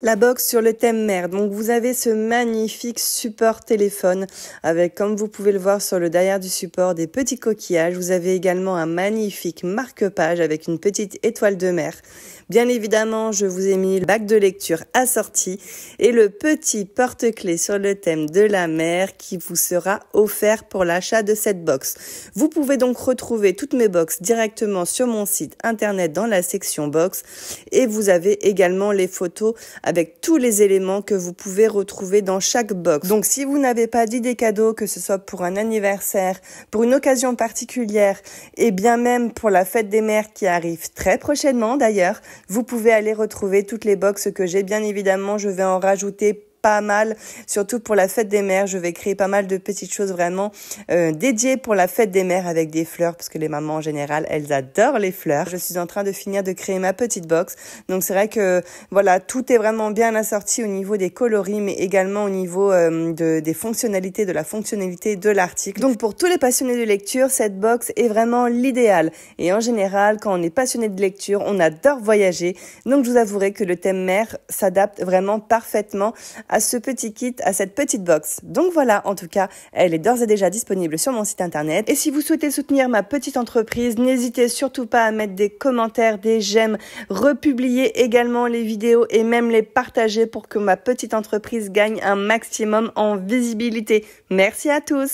La box sur le thème mer, Donc vous avez ce magnifique support téléphone avec, comme vous pouvez le voir sur le derrière du support, des petits coquillages. Vous avez également un magnifique marque-page avec une petite étoile de mer. Bien évidemment, je vous ai mis le bac de lecture assorti et le petit porte clé sur le thème de la mer qui vous sera offert pour l'achat de cette box. Vous pouvez donc retrouver toutes mes box directement sur mon site internet dans la section box et vous avez également les photos avec tous les éléments que vous pouvez retrouver dans chaque box. Donc si vous n'avez pas des cadeaux, que ce soit pour un anniversaire, pour une occasion particulière et bien même pour la fête des mères qui arrive très prochainement d'ailleurs, vous pouvez aller retrouver toutes les boxes que j'ai. Bien évidemment, je vais en rajouter pas mal, surtout pour la fête des mères. Je vais créer pas mal de petites choses vraiment euh, dédiées pour la fête des mères avec des fleurs, parce que les mamans en général, elles adorent les fleurs. Je suis en train de finir de créer ma petite box. Donc c'est vrai que voilà, tout est vraiment bien assorti au niveau des coloris, mais également au niveau euh, de, des fonctionnalités, de la fonctionnalité de l'article. Donc pour tous les passionnés de lecture, cette box est vraiment l'idéal. Et en général, quand on est passionné de lecture, on adore voyager. Donc je vous avouerai que le thème mère s'adapte vraiment parfaitement à ce petit kit, à cette petite box. Donc voilà, en tout cas, elle est d'ores et déjà disponible sur mon site internet. Et si vous souhaitez soutenir ma petite entreprise, n'hésitez surtout pas à mettre des commentaires, des j'aime, republier également les vidéos et même les partager pour que ma petite entreprise gagne un maximum en visibilité. Merci à tous